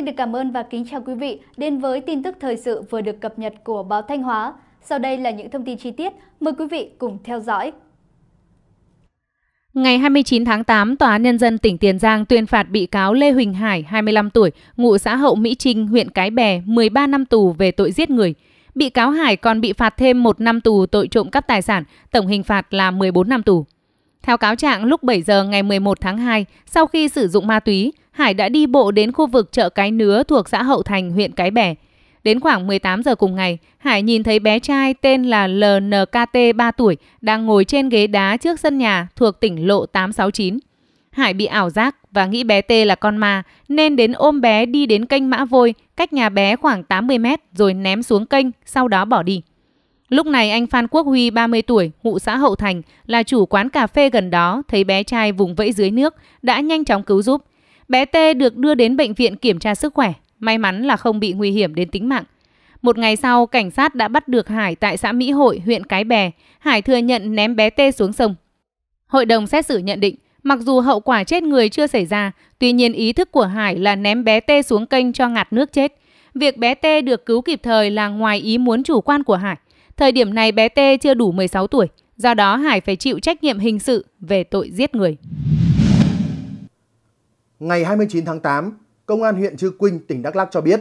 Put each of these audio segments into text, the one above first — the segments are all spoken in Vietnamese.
Xin được cảm ơn và kính chào quý vị đến với tin tức thời sự vừa được cập nhật của báo Thanh Hóa. Sau đây là những thông tin chi tiết, mời quý vị cùng theo dõi. Ngày 29 tháng 8, Tòa án Nhân dân tỉnh Tiền Giang tuyên phạt bị cáo Lê Huỳnh Hải, 25 tuổi, ngụ xã Hậu Mỹ Trinh, huyện Cái Bè, 13 năm tù về tội giết người. Bị cáo Hải còn bị phạt thêm 1 năm tù tội trộm cắp tài sản, tổng hình phạt là 14 năm tù. Theo cáo trạng, lúc 7 giờ ngày 11 tháng 2, sau khi sử dụng ma túy, Hải đã đi bộ đến khu vực chợ Cái Nứa thuộc xã Hậu Thành, huyện Cái bè. Đến khoảng 18 giờ cùng ngày, Hải nhìn thấy bé trai tên là LNKT 3 tuổi đang ngồi trên ghế đá trước sân nhà thuộc tỉnh lộ 869. Hải bị ảo giác và nghĩ bé T là con ma nên đến ôm bé đi đến kênh Mã Vôi cách nhà bé khoảng 80 mét rồi ném xuống kênh, sau đó bỏ đi. Lúc này anh Phan Quốc Huy 30 tuổi, ngụ xã Hậu Thành, là chủ quán cà phê gần đó, thấy bé trai vùng vẫy dưới nước, đã nhanh chóng cứu giúp. Bé T được đưa đến bệnh viện kiểm tra sức khỏe, may mắn là không bị nguy hiểm đến tính mạng. Một ngày sau, cảnh sát đã bắt được Hải tại xã Mỹ Hội, huyện Cái Bè. Hải thừa nhận ném bé T xuống sông. Hội đồng xét xử nhận định, mặc dù hậu quả chết người chưa xảy ra, tuy nhiên ý thức của Hải là ném bé T xuống kênh cho ngạt nước chết. Việc bé T được cứu kịp thời là ngoài ý muốn chủ quan của Hải. Thời điểm này bé T chưa đủ 16 tuổi, do đó Hải phải chịu trách nhiệm hình sự về tội giết người. Ngày 29 tháng 8, Công an huyện Chư Quynh, tỉnh Đắk Lắk cho biết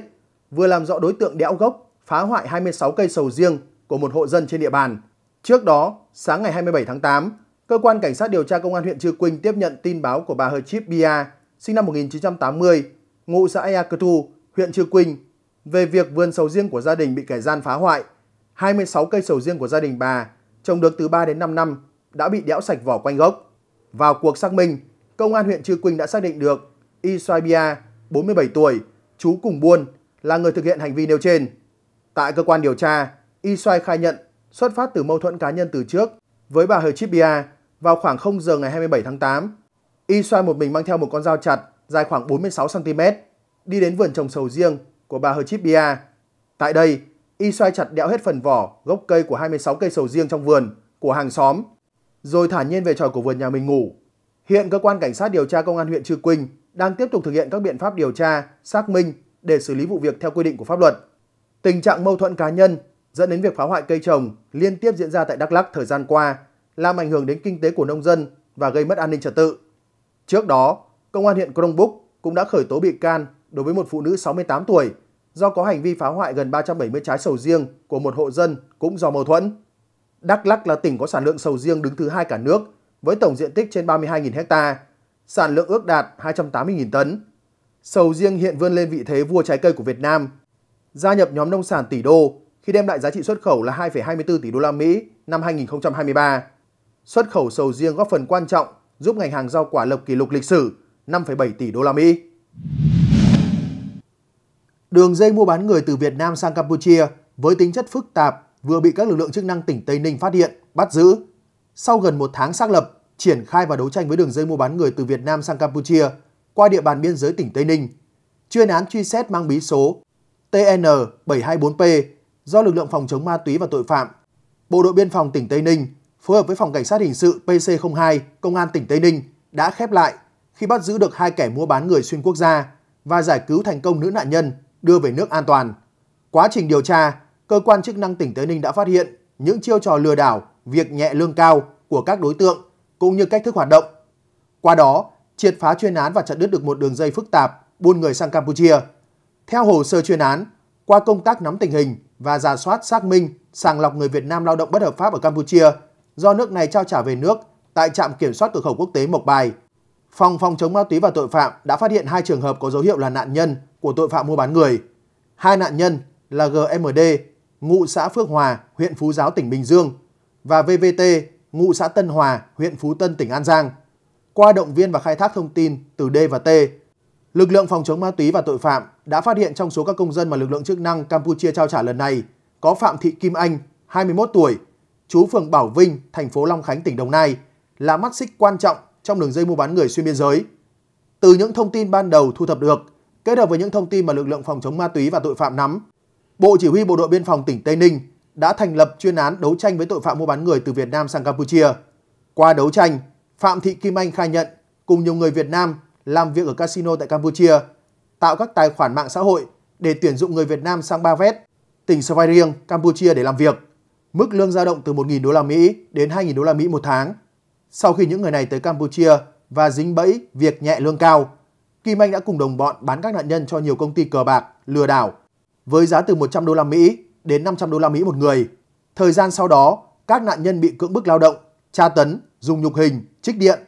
vừa làm rõ đối tượng đẽo gốc phá hoại 26 cây sầu riêng của một hộ dân trên địa bàn. Trước đó, sáng ngày 27 tháng 8, cơ quan cảnh sát điều tra công an huyện Trư Quynh tiếp nhận tin báo của bà Hờ Chip Bia, sinh năm 1980, ngụ xã Ea Cơ Thu, huyện Trư Quynh, về việc vườn sầu riêng của gia đình bị kẻ gian phá hoại. 26 cây sầu riêng của gia đình bà, trồng được từ 3 đến 5 năm, đã bị đẽo sạch vỏ quanh gốc. Vào cuộc xác minh, Công an huyện Chư Quynh đã xác định được Y Xoai Bia, 47 tuổi, chú cùng buôn, là người thực hiện hành vi nêu trên. Tại cơ quan điều tra, Y Xoai khai nhận xuất phát từ mâu thuẫn cá nhân từ trước với bà Hờ Chip Bia vào khoảng 0 giờ ngày 27 tháng 8. Y Xoai một mình mang theo một con dao chặt dài khoảng 46cm, đi đến vườn trồng sầu riêng của bà Hờ Chip Bia. Tại đây, Y Xoai chặt đẽo hết phần vỏ, gốc cây của 26 cây sầu riêng trong vườn của hàng xóm, rồi thả nhiên về tròi của vườn nhà mình ngủ Hiện cơ quan cảnh sát điều tra công an huyện Trư Quynh đang tiếp tục thực hiện các biện pháp điều tra, xác minh để xử lý vụ việc theo quy định của pháp luật. Tình trạng mâu thuẫn cá nhân dẫn đến việc phá hoại cây trồng liên tiếp diễn ra tại Đắk Lắk thời gian qua, làm ảnh hưởng đến kinh tế của nông dân và gây mất an ninh trật tự. Trước đó, công an huyện Krông Búc cũng đã khởi tố bị can đối với một phụ nữ 68 tuổi do có hành vi phá hoại gần 370 trái sầu riêng của một hộ dân cũng do mâu thuẫn. Đắk Lắk là tỉnh có sản lượng sầu riêng đứng thứ hai cả nước với tổng diện tích trên 32.000 ha, sản lượng ước đạt 280.000 tấn. Sầu riêng hiện vươn lên vị thế vua trái cây của Việt Nam, gia nhập nhóm nông sản tỷ đô khi đem lại giá trị xuất khẩu là 2,24 tỷ đô la Mỹ năm 2023. Xuất khẩu sầu riêng góp phần quan trọng giúp ngành hàng rau quả lập kỷ lục lịch sử 5,7 tỷ đô la Mỹ. Đường dây mua bán người từ Việt Nam sang Campuchia với tính chất phức tạp vừa bị các lực lượng chức năng tỉnh Tây Ninh phát hiện, bắt giữ sau gần một tháng xác lập, triển khai và đấu tranh với đường dây mua bán người từ Việt Nam sang Campuchia qua địa bàn biên giới tỉnh Tây Ninh, chuyên án truy xét mang bí số TN724P do lực lượng phòng chống ma túy và tội phạm, Bộ đội biên phòng tỉnh Tây Ninh phối hợp với phòng cảnh sát hình sự PC02 Công an tỉnh Tây Ninh đã khép lại khi bắt giữ được hai kẻ mua bán người xuyên quốc gia và giải cứu thành công nữ nạn nhân đưa về nước an toàn. Quá trình điều tra, cơ quan chức năng tỉnh Tây Ninh đã phát hiện những chiêu trò lừa đảo việc nhẹ lương cao của các đối tượng cũng như cách thức hoạt động. Qua đó, triệt phá chuyên án và chặn đứt được một đường dây phức tạp buôn người sang Campuchia. Theo hồ sơ chuyên án, qua công tác nắm tình hình và giả soát xác minh sàng lọc người Việt Nam lao động bất hợp pháp ở Campuchia do nước này trao trả về nước tại trạm kiểm soát cửa khẩu quốc tế Mộc Bài. Phòng phòng chống ma túy và tội phạm đã phát hiện hai trường hợp có dấu hiệu là nạn nhân của tội phạm mua bán người. Hai nạn nhân là GMD, ngụ xã Phước Hòa, huyện Phú Giáo, tỉnh Bình Dương và VVT, ngụ xã Tân Hòa, huyện Phú Tân, tỉnh An Giang. Qua động viên và khai thác thông tin từ D và T, lực lượng phòng chống ma túy và tội phạm đã phát hiện trong số các công dân mà lực lượng chức năng Campuchia trao trả lần này có Phạm Thị Kim Anh, 21 tuổi, chú phường Bảo Vinh, thành phố Long Khánh, tỉnh Đồng Nai, là mắt xích quan trọng trong đường dây mua bán người xuyên biên giới. Từ những thông tin ban đầu thu thập được, kết hợp với những thông tin mà lực lượng phòng chống ma túy và tội phạm nắm, Bộ Chỉ huy Bộ đội Biên phòng tỉnh Tây Ninh đã thành lập chuyên án đấu tranh với tội phạm mua bán người từ Việt Nam sang Campuchia. Qua đấu tranh, Phạm Thị Kim Anh khai nhận cùng nhiều người Việt Nam làm việc ở casino tại Campuchia, tạo các tài khoản mạng xã hội để tuyển dụng người Việt Nam sang Ba Vét, tỉnh Svay Riêng, Campuchia để làm việc. Mức lương dao động từ 1.000 đô la Mỹ đến 2.000 đô la Mỹ một tháng. Sau khi những người này tới Campuchia và dính bẫy việc nhẹ lương cao, Kim Anh đã cùng đồng bọn bán các nạn nhân cho nhiều công ty cờ bạc, lừa đảo với giá từ 100 đô la Mỹ đến 500 đô la Mỹ một người. Thời gian sau đó, các nạn nhân bị cưỡng bức lao động, tra tấn, dùng nhục hình, trích điện.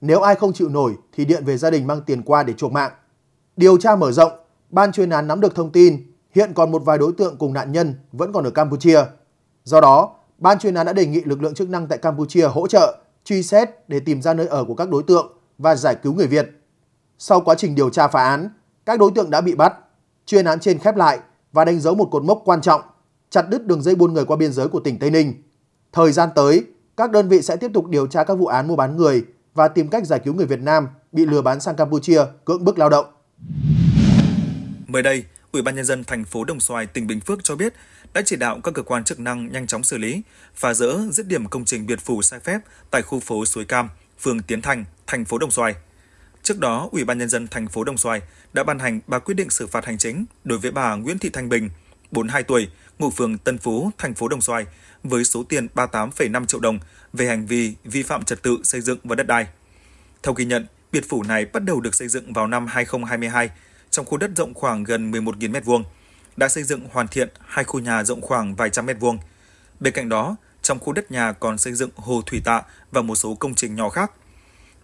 Nếu ai không chịu nổi thì điện về gia đình mang tiền qua để chuộc mạng. Điều tra mở rộng, ban chuyên án nắm được thông tin hiện còn một vài đối tượng cùng nạn nhân vẫn còn ở Campuchia. Do đó, ban chuyên án đã đề nghị lực lượng chức năng tại Campuchia hỗ trợ, truy xét để tìm ra nơi ở của các đối tượng và giải cứu người Việt. Sau quá trình điều tra phá án, các đối tượng đã bị bắt. Chuyên án trên khép lại và đánh dấu một cột mốc quan trọng, chặt đứt đường dây buôn người qua biên giới của tỉnh Tây Ninh. Thời gian tới, các đơn vị sẽ tiếp tục điều tra các vụ án mua bán người và tìm cách giải cứu người Việt Nam bị lừa bán sang Campuchia cưỡng bức lao động. Mới đây, Ủy ban nhân dân thành phố Đồng Xoài, tỉnh Bình Phước cho biết đã chỉ đạo các cơ quan chức năng nhanh chóng xử lý, phá rỡ dứt điểm công trình biệt phủ sai phép tại khu phố Suối Cam, phường Tiến Thành, thành phố Đồng Xoài. Trước đó, Ủy ban nhân dân thành phố Đồng Xoài đã ban hành ba quyết định xử phạt hành chính đối với bà Nguyễn Thị Thanh Bình, 42 tuổi, ngụ phường Tân Phú, thành phố Đồng Xoài với số tiền 38,5 triệu đồng về hành vi vi phạm trật tự xây dựng và đất đai. Theo ghi nhận, biệt phủ này bắt đầu được xây dựng vào năm 2022 trong khu đất rộng khoảng gần 11.000 m2, đã xây dựng hoàn thiện hai khu nhà rộng khoảng vài trăm mét vuông. Bên cạnh đó, trong khu đất nhà còn xây dựng hồ thủy tạ và một số công trình nhỏ khác –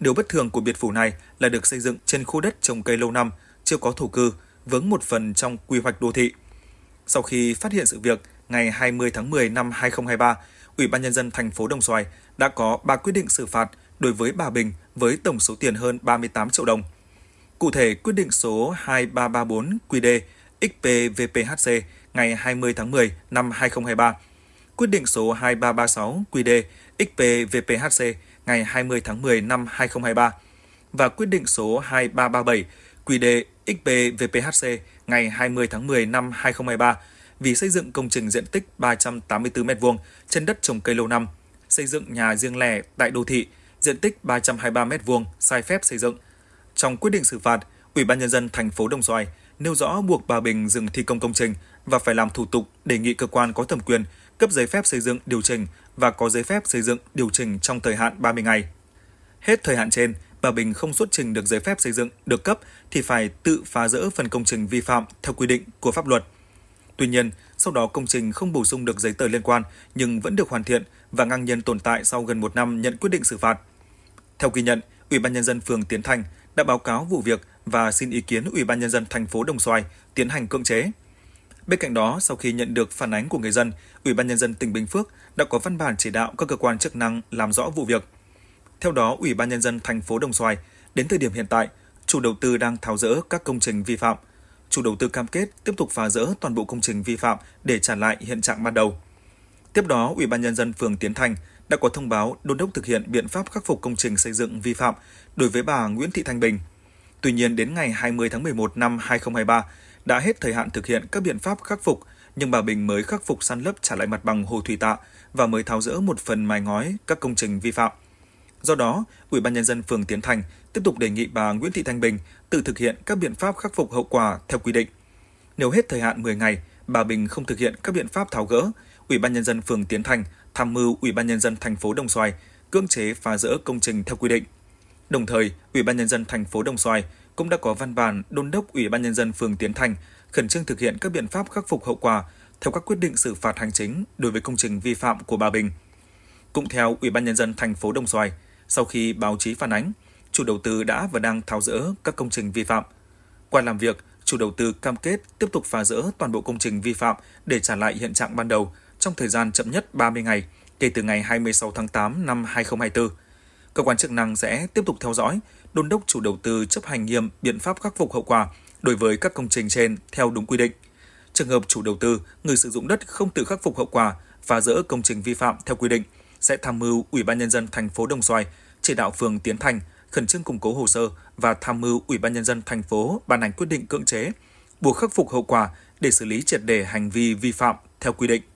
Điều bất thường của biệt phủ này là được xây dựng trên khu đất trồng cây lâu năm, chưa có thổ cư, vướng một phần trong quy hoạch đô thị. Sau khi phát hiện sự việc, ngày 20 tháng 10 năm 2023, Ủy ban Nhân dân thành phố Đồng Xoài đã có 3 quyết định xử phạt đối với bà Bình với tổng số tiền hơn 38 triệu đồng. Cụ thể, quyết định số 2334 QD XPVPHC ngày 20 tháng 10 năm 2023, quyết định số 2336 QD XPVPHC ngày 20 tháng 10 năm 2023 và quyết định số 2337 QĐ XPVPHC ngày 20 tháng 10 năm 2023 vì xây dựng công trình diện tích 384 m2 trên đất trồng cây lâu năm, xây dựng nhà riêng lẻ tại đô thị, diện tích 323 m2 sai phép xây dựng. Trong quyết định xử phạt, Ủy ban nhân dân thành phố Đồng Xoài nêu rõ buộc bà Bình dừng thi công công trình và phải làm thủ tục đề nghị cơ quan có thẩm quyền cấp giấy phép xây dựng điều chỉnh và có giấy phép xây dựng điều chỉnh trong thời hạn 30 ngày. Hết thời hạn trên, bà Bình không xuất trình được giấy phép xây dựng được cấp thì phải tự phá rỡ phần công trình vi phạm theo quy định của pháp luật. Tuy nhiên, sau đó công trình không bổ sung được giấy tờ liên quan nhưng vẫn được hoàn thiện và ngang nhiên tồn tại sau gần một năm nhận quyết định xử phạt. Theo ghi nhận, Ủy ban nhân dân phường Tiến Thành đã báo cáo vụ việc và xin ý kiến Ủy ban nhân dân thành phố Đồng Xoài tiến hành cưỡng chế. Bên cạnh đó, sau khi nhận được phản ánh của người dân, Ủy ban nhân dân tỉnh Bình Phước đã có văn bản chỉ đạo các cơ quan chức năng làm rõ vụ việc. Theo đó, Ủy ban nhân dân thành phố Đồng Xoài đến thời điểm hiện tại, chủ đầu tư đang tháo rỡ các công trình vi phạm. Chủ đầu tư cam kết tiếp tục phá rỡ toàn bộ công trình vi phạm để trả lại hiện trạng ban đầu. Tiếp đó, Ủy ban nhân dân phường Tiến Thành đã có thông báo đôn đốc thực hiện biện pháp khắc phục công trình xây dựng vi phạm đối với bà Nguyễn Thị Thanh Bình. Tuy nhiên, đến ngày 20 tháng 11 năm 2023, đã hết thời hạn thực hiện các biện pháp khắc phục, nhưng bà Bình mới khắc phục san lấp trả lại mặt bằng hồ thủy tạ và mới tháo rỡ một phần mái ngói các công trình vi phạm. Do đó, Ủy ban nhân dân phường Tiến Thành tiếp tục đề nghị bà Nguyễn Thị Thanh Bình tự thực hiện các biện pháp khắc phục hậu quả theo quy định. Nếu hết thời hạn 10 ngày, bà Bình không thực hiện các biện pháp tháo gỡ, Ủy ban nhân dân phường Tiến Thành tham mưu Ủy ban nhân dân thành phố Đồng Xoài cưỡng chế phá rỡ công trình theo quy định. Đồng thời, Ủy ban nhân dân thành phố Đồng Xoài cũng đã có văn bản đôn đốc Ủy ban Nhân dân phường Tiến Thành khẩn trương thực hiện các biện pháp khắc phục hậu quả theo các quyết định xử phạt hành chính đối với công trình vi phạm của Bà Bình. Cũng theo Ủy ban Nhân dân thành phố Đồng Xoài, sau khi báo chí phản ánh, chủ đầu tư đã và đang tháo rỡ các công trình vi phạm. Qua làm việc, chủ đầu tư cam kết tiếp tục phá rỡ toàn bộ công trình vi phạm để trả lại hiện trạng ban đầu trong thời gian chậm nhất 30 ngày kể từ ngày 26 tháng 8 năm 2024. Cơ quan chức năng sẽ tiếp tục theo dõi, đôn đốc chủ đầu tư chấp hành nghiêm biện pháp khắc phục hậu quả đối với các công trình trên theo đúng quy định. Trường hợp chủ đầu tư, người sử dụng đất không tự khắc phục hậu quả, phá rỡ công trình vi phạm theo quy định, sẽ tham mưu Ủy ban nhân dân thành phố Đồng Xoài chỉ đạo phường Tiến Thành khẩn trương củng cố hồ sơ và tham mưu Ủy ban nhân dân thành phố ban hành quyết định cưỡng chế buộc khắc phục hậu quả để xử lý triệt đề hành vi vi phạm theo quy định.